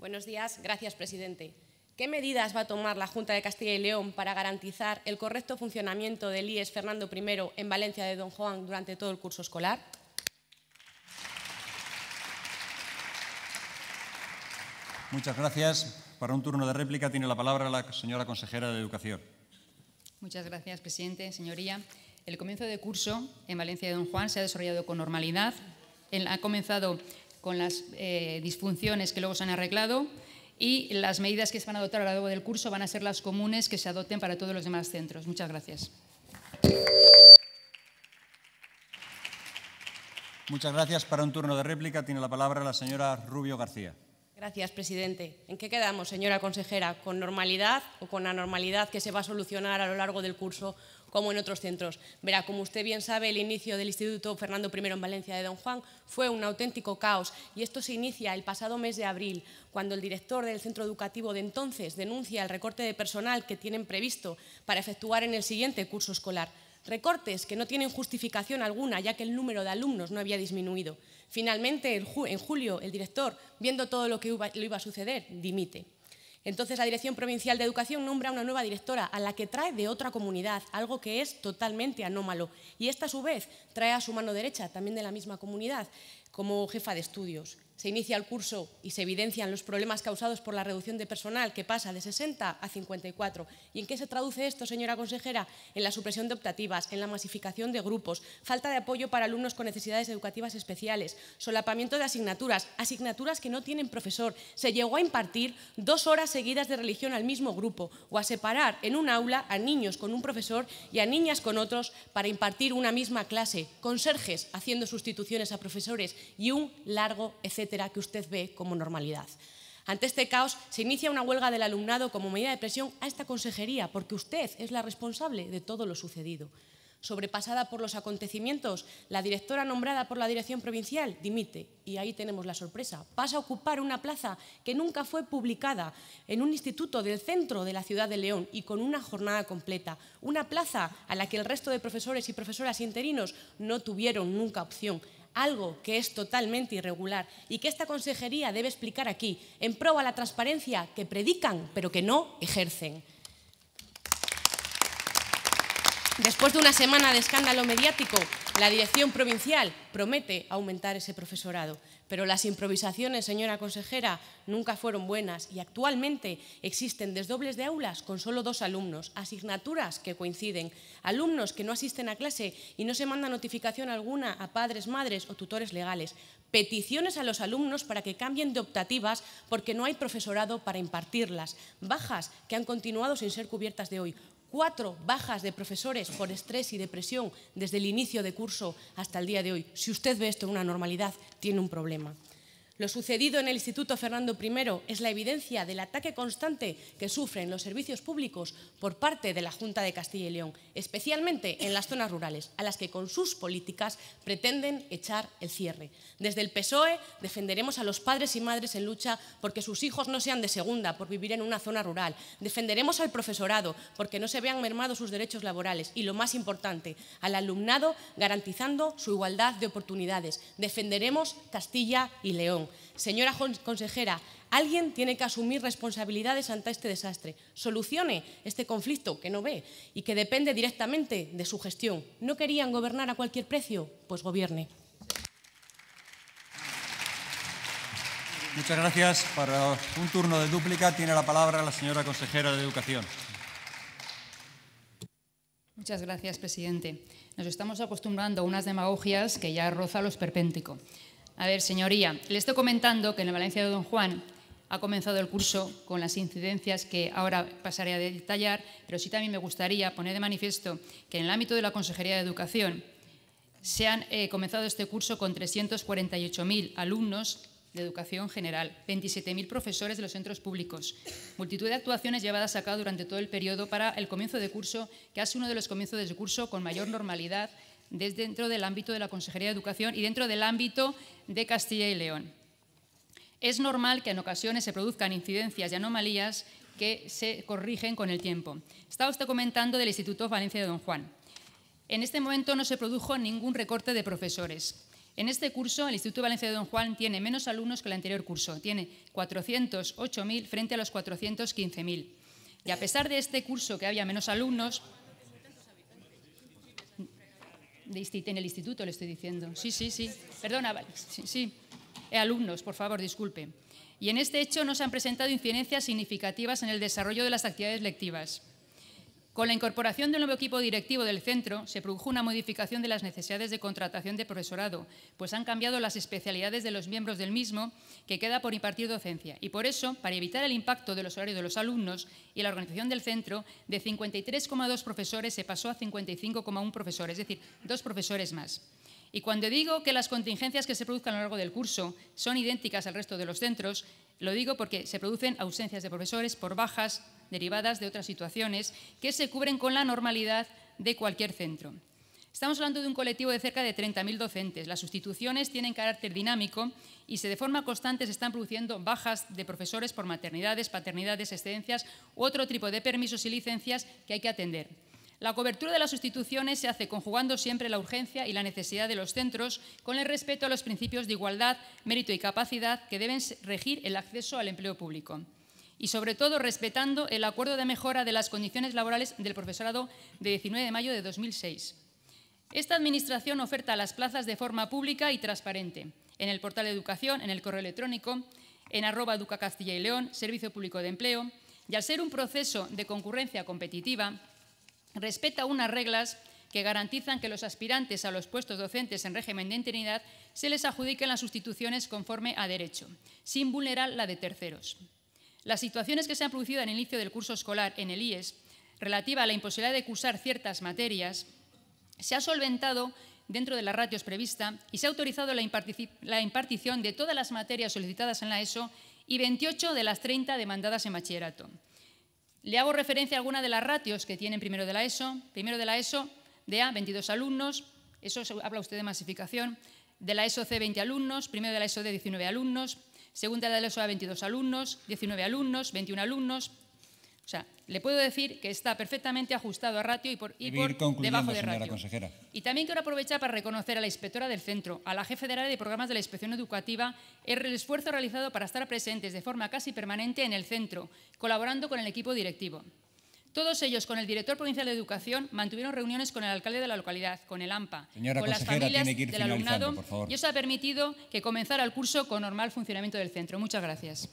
Buenos días, gracias, presidente. ¿Qué medidas va a tomar la Junta de Castilla y León para garantizar el correcto funcionamiento del IES Fernando I en Valencia de Don Juan durante todo el curso escolar? Muchas gracias. Para un turno de réplica tiene la palabra la señora consejera de Educación. Muchas gracias, presidente. Señoría, el comienzo de curso en Valencia de Don Juan se ha desarrollado con normalidad. Ha comenzado con las eh, disfunciones que luego se han arreglado y las medidas que se van a adoptar a lo largo del curso van a ser las comunes que se adopten para todos los demás centros. Muchas gracias. Muchas gracias. Para un turno de réplica tiene la palabra la señora Rubio García. Gracias, presidente. ¿En qué quedamos, señora consejera? ¿Con normalidad o con anormalidad que se va a solucionar a lo largo del curso como en otros centros. Verá, como usted bien sabe, el inicio del Instituto Fernando I en Valencia de Don Juan fue un auténtico caos y esto se inicia el pasado mes de abril, cuando el director del centro educativo de entonces denuncia el recorte de personal que tienen previsto para efectuar en el siguiente curso escolar. Recortes que no tienen justificación alguna, ya que el número de alumnos no había disminuido. Finalmente, en julio, el director, viendo todo lo que iba a suceder, dimite. Entonces la Dirección Provincial de Educación nombra una nueva directora a la que trae de otra comunidad, algo que es totalmente anómalo. Y esta a su vez trae a su mano derecha, también de la misma comunidad, como jefa de estudios. Se inicia el curso y se evidencian los problemas causados por la reducción de personal que pasa de 60 a 54. ¿Y en qué se traduce esto, señora consejera? En la supresión de optativas, en la masificación de grupos, falta de apoyo para alumnos con necesidades educativas especiales, solapamiento de asignaturas, asignaturas que no tienen profesor. Se llegó a impartir dos horas seguidas de religión al mismo grupo o a separar en un aula a niños con un profesor y a niñas con otros para impartir una misma clase. Conserjes haciendo sustituciones a profesores y un largo etcétera que usted ve como normalidad. Ante este caos, se inicia una huelga del alumnado como medida de presión a esta consejería, porque usted es la responsable de todo lo sucedido. Sobrepasada por los acontecimientos, la directora nombrada por la dirección provincial dimite. Y ahí tenemos la sorpresa. Pasa a ocupar una plaza que nunca fue publicada en un instituto del centro de la ciudad de León y con una jornada completa. Una plaza a la que el resto de profesores y profesoras interinos no tuvieron nunca opción algo que es totalmente irregular y que esta consejería debe explicar aquí, en pro a la transparencia que predican pero que no ejercen. Después de una semana de escándalo mediático, la dirección provincial promete aumentar ese profesorado. Pero las improvisaciones, señora consejera, nunca fueron buenas y actualmente existen desdobles de aulas con solo dos alumnos, asignaturas que coinciden, alumnos que no asisten a clase y no se manda notificación alguna a padres, madres o tutores legales, peticiones a los alumnos para que cambien de optativas porque no hay profesorado para impartirlas, bajas que han continuado sin ser cubiertas de hoy cuatro bajas de profesores por estrés y depresión desde el inicio de curso hasta el día de hoy. Si usted ve esto en una normalidad, tiene un problema. Lo sucedido en el Instituto Fernando I es la evidencia del ataque constante que sufren los servicios públicos por parte de la Junta de Castilla y León, especialmente en las zonas rurales, a las que con sus políticas pretenden echar el cierre. Desde el PSOE defenderemos a los padres y madres en lucha porque sus hijos no sean de segunda por vivir en una zona rural. Defenderemos al profesorado porque no se vean mermados sus derechos laborales y, lo más importante, al alumnado garantizando su igualdad de oportunidades. Defenderemos Castilla y León. Señora consejera, alguien tiene que asumir responsabilidades ante este desastre. Solucione este conflicto que no ve y que depende directamente de su gestión. ¿No querían gobernar a cualquier precio? Pues gobierne. Muchas gracias. Para un turno de dúplica tiene la palabra la señora consejera de Educación. Muchas gracias, presidente. Nos estamos acostumbrando a unas demagogias que ya roza los perpénticos. A ver, señoría, le estoy comentando que en la Valencia de Don Juan ha comenzado el curso con las incidencias que ahora pasaré a detallar, pero sí también me gustaría poner de manifiesto que en el ámbito de la Consejería de Educación se han eh, comenzado este curso con 348.000 alumnos de educación general, 27.000 profesores de los centros públicos, multitud de actuaciones llevadas a cabo durante todo el periodo para el comienzo de curso, que ha sido uno de los comienzos de curso con mayor normalidad desde dentro del ámbito de la Consejería de Educación y dentro del ámbito de Castilla y León. Es normal que en ocasiones se produzcan incidencias y anomalías que se corrigen con el tiempo. Estaba usted comentando del Instituto Valencia de Don Juan. En este momento no se produjo ningún recorte de profesores. En este curso, el Instituto Valencia de Don Juan tiene menos alumnos que el anterior curso. Tiene 408.000 frente a los 415.000. Y a pesar de este curso que había menos alumnos, en el instituto le estoy diciendo. Sí, sí, sí. Perdona, sí, sí. Eh, alumnos, por favor, disculpe Y en este hecho no se han presentado incidencias significativas en el desarrollo de las actividades lectivas. Con la incorporación del nuevo equipo directivo del centro, se produjo una modificación de las necesidades de contratación de profesorado, pues han cambiado las especialidades de los miembros del mismo, que queda por impartir docencia. Y por eso, para evitar el impacto de los horarios de los alumnos y la organización del centro, de 53,2 profesores se pasó a 55,1 profesores, es decir, dos profesores más. Y cuando digo que las contingencias que se produzcan a lo largo del curso son idénticas al resto de los centros, lo digo porque se producen ausencias de profesores por bajas, derivadas de otras situaciones que se cubren con la normalidad de cualquier centro. Estamos hablando de un colectivo de cerca de 30.000 docentes. Las sustituciones tienen carácter dinámico y se de forma constante se están produciendo bajas de profesores por maternidades, paternidades, excedencias u otro tipo de permisos y licencias que hay que atender. La cobertura de las sustituciones se hace conjugando siempre la urgencia y la necesidad de los centros con el respeto a los principios de igualdad, mérito y capacidad que deben regir el acceso al empleo público y sobre todo respetando el acuerdo de mejora de las condiciones laborales del profesorado de 19 de mayo de 2006. Esta Administración oferta las plazas de forma pública y transparente en el portal de educación, en el correo electrónico, en arroba Castilla y León, Servicio Público de Empleo, y al ser un proceso de concurrencia competitiva, respeta unas reglas que garantizan que los aspirantes a los puestos docentes en régimen de interinidad se les adjudiquen las sustituciones conforme a derecho, sin vulnerar la de terceros. Las situaciones que se han producido en el inicio del curso escolar en el IES, relativa a la imposibilidad de cursar ciertas materias, se ha solventado dentro de las ratios prevista y se ha autorizado la, impartición de todas las materias solicitadas en la ESO y 28 de las 30 demandadas en bachillerato. Le hago referencia a alguna de las ratios que tienen primero de la ESO. Primero de la ESO, de A, 22 alumnos, eso habla usted de masificación. De la ESO C, 20 alumnos. Primero de la ESO D, 19 alumnos segunda edad de la 22 alumnos, 19 alumnos, 21 alumnos. O sea, le puedo decir que está perfectamente ajustado a ratio y por, y debajo de ratio. Consejera. Y también quiero aprovechar para reconocer a la inspectora del centro, a la jefe de área de programas de la inspección educativa, el esfuerzo realizado para estar presentes de forma casi permanente en el centro, colaborando con el equipo directivo. Todos ellos, con el director provincial de Educación, mantuvieron reuniones con el alcalde de la localidad, con el AMPA, con las familias del alumnado, y eso ha permitido que comenzara el curso con normal funcionamiento del centro. Muchas gracias.